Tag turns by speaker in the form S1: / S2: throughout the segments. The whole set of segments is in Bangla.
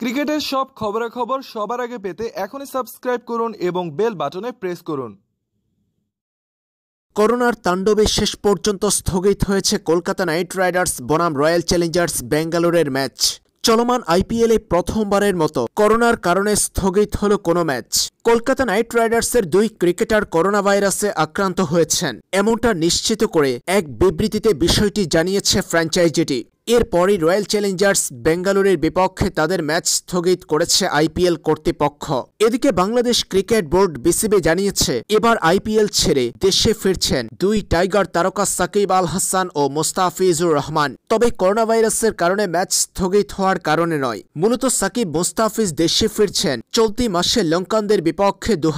S1: ক্রিকেটের সব খবরাখবর সবার আগে পেতে এখনই সাবস্ক্রাইব করুন এবং বেল বাটনে প্রেস করুন করোনার তাণ্ডবে শেষ পর্যন্ত স্থগিত হয়েছে কলকাতা নাইট রাইডার্স বনাম রয়্যাল চ্যালেঞ্জার্স ব্যাঙ্গালোরের ম্যাচ চলমান আইপিএলে প্রথমবারের মতো করোনার কারণে স্থগিত হল কোনো ম্যাচ কলকাতা নাইট রাইডার্সের দুই ক্রিকেটার করোনা ভাইরাসে আক্রান্ত হয়েছেন এমনটা নিশ্চিত করে এক বিবৃতিতে বিষয়টি জানিয়েছে ফ্র্যাঞ্চাইজিটি এরপরই রয়্যাল চ্যালেঞ্জার্স বেঙ্গালুরের বিপক্ষে তাদের ম্যাচ স্থগিত করেছে আইপিএল কর্তৃপক্ষ এদিকে বাংলাদেশ ক্রিকেট বোর্ড বিসিবি জানিয়েছে এবার আইপিএল ছেড়ে দেশে ফিরছেন দুই টাইগার তারকা সাকিব আল হাসান ও মোস্তাফিজুর রহমান তবে করোনা ভাইরাসের কারণে ম্যাচ স্থগিত হওয়ার কারণে নয় মূলত সাকিব মোস্তাফিজ দেশে ফিরছেন চলতি মাসে লঙ্কানদের বিপক্ষে দু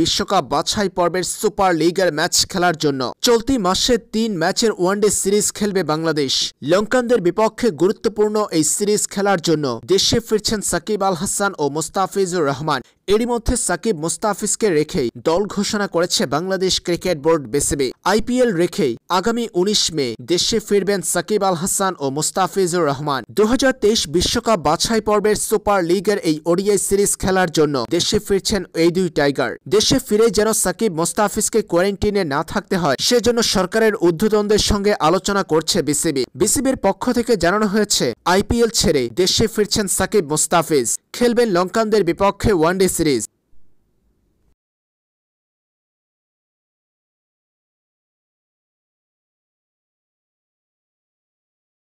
S1: বিশ্বকাপ বাছাই পর্বের সুপার লিগের ম্যাচ খেলার জন্য চলতি মাসে তিন ম্যাচের ওয়ানডে সিরিজ খেলবে বাংলাদেশ লঙ্কানদের বিপক্ষে গুরুত্বপূর্ণ এই সিরিজ খেলার জন্য দেশে ফিরছেন সাকিব আল হাসান ও মোস্তাফিজুর রহমান এরই মধ্যে সাকিব মোস্তাফিজকে রেখেই দল ঘোষণা করেছে Bangladesh Cricket Board BCB IPL রেখেই আগামী উনিশ মে দেশে ফিরবেন সাকিব আল হাসান ও মোস্তাফিজুর রহমান দু বিশ্বকাপ বাছাই পর্বের সুপার লিগের এই ওডিআই সিরিজ খেলার জন্য দেশে ফিরছেন এই দুই টাইগার দেশে ফিরে যেন সাকিব মোস্তাফিজকে কোয়ারেন্টিনে না থাকতে হয় সেজন্য সরকারের ঊর্ধ্বতনদের সঙ্গে আলোচনা করছে বিসিবি বিসিবির পক্ষ থেকে জানানো হয়েছে আইপিএল ছেড়ে দেশে ফিরছেন সাকিব মোস্তাফিজ খেলবেন লঙ্কানদের বিপক্ষে ওয়ানডে সিরিজ